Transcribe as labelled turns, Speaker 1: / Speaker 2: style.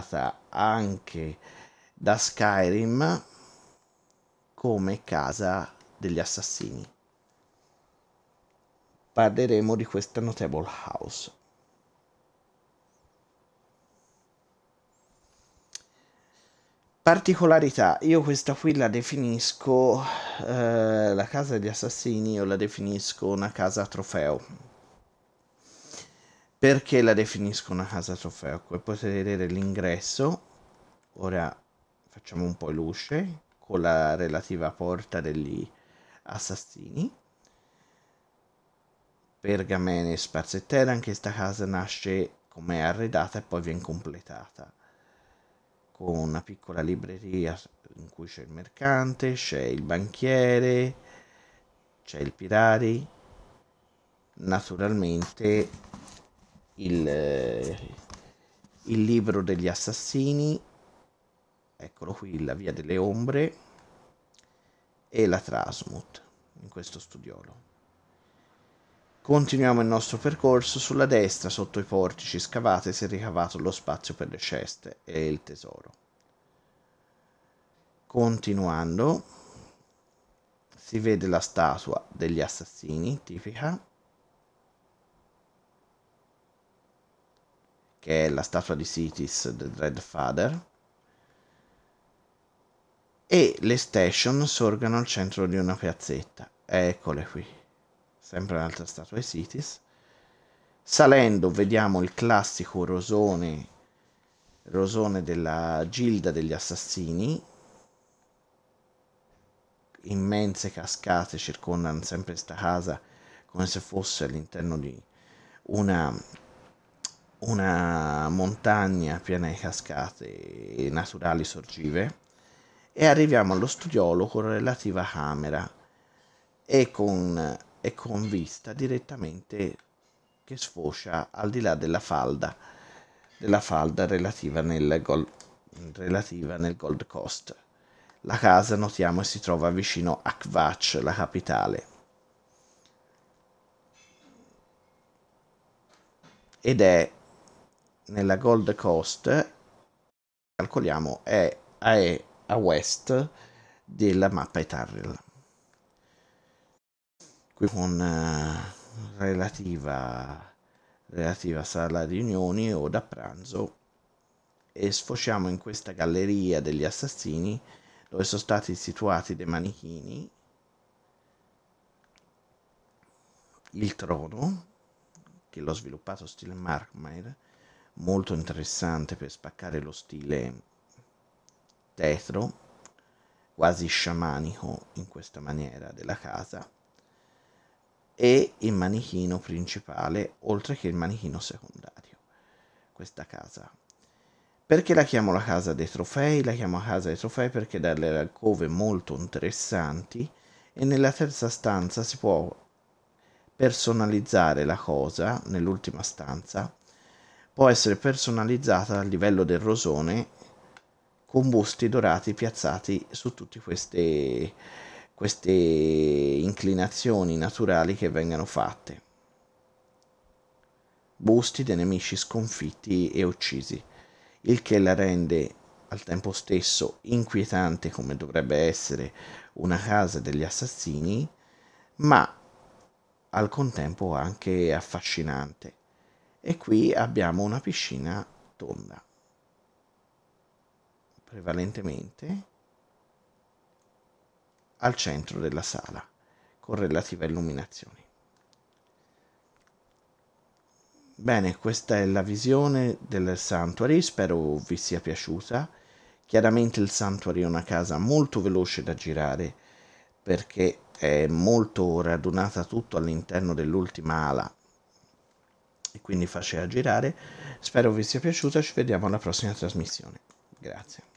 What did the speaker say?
Speaker 1: creata anche da Skyrim come casa degli assassini. Parleremo di questa notevole house. Particolarità, io questa qui la definisco eh, la casa degli assassini, io la definisco una casa trofeo perché la definisco una casa trofeo? Come potete vedere l'ingresso, ora facciamo un po' luce con la relativa porta degli assassini. Pergamene sparse terra, anche questa casa nasce come arredata e poi viene completata con una piccola libreria in cui c'è il mercante, c'è il banchiere, c'è il Pirari. Naturalmente il, eh, il libro degli assassini, eccolo qui, La via delle ombre e la Trasmut in questo studiolo. Continuiamo il nostro percorso, sulla destra sotto i portici scavati si è ricavato lo spazio per le ceste e il tesoro. Continuando si vede la statua degli assassini tipica che è la statua di Sitis, The Dread Father, e le station sorgono al centro di una piazzetta. Eccole qui, sempre un'altra statua di Sitis. Salendo vediamo il classico rosone, rosone della Gilda degli Assassini, immense cascate circondano sempre questa casa come se fosse all'interno di una una montagna piena di cascate naturali sorgive e arriviamo allo studiolo con relativa camera e con, e con vista direttamente che sfocia al di là della falda, della falda relativa nel, gol, relativa nel Gold Coast. La casa, notiamo, si trova vicino a Kvatch, la capitale. Ed è nella Gold Coast, calcoliamo, è a, a west della mappa Etarril. Qui con eh, relativa, relativa sala riunioni o da pranzo e sfociamo in questa galleria degli assassini dove sono stati situati dei manichini, il trono, che l'ho sviluppato stile Markmire, molto interessante per spaccare lo stile tetro, quasi sciamanico in questa maniera della casa, e il manichino principale, oltre che il manichino secondario, questa casa. Perché la chiamo la casa dei trofei? La chiamo casa dei trofei perché dà delle alcove molto interessanti e nella terza stanza si può personalizzare la cosa, nell'ultima stanza, può essere personalizzata a livello del rosone con busti dorati piazzati su tutte queste, queste inclinazioni naturali che vengano fatte. Busti dei nemici sconfitti e uccisi, il che la rende al tempo stesso inquietante come dovrebbe essere una casa degli assassini, ma al contempo anche affascinante e qui abbiamo una piscina tonda prevalentemente al centro della sala con relativa illuminazione. Bene, questa è la visione del santuary spero vi sia piaciuta. Chiaramente il Sanctuary è una casa molto veloce da girare perché è molto radunata tutto all'interno dell'ultima ala e quindi facile da girare. Spero vi sia piaciuta, ci vediamo alla prossima trasmissione. Grazie.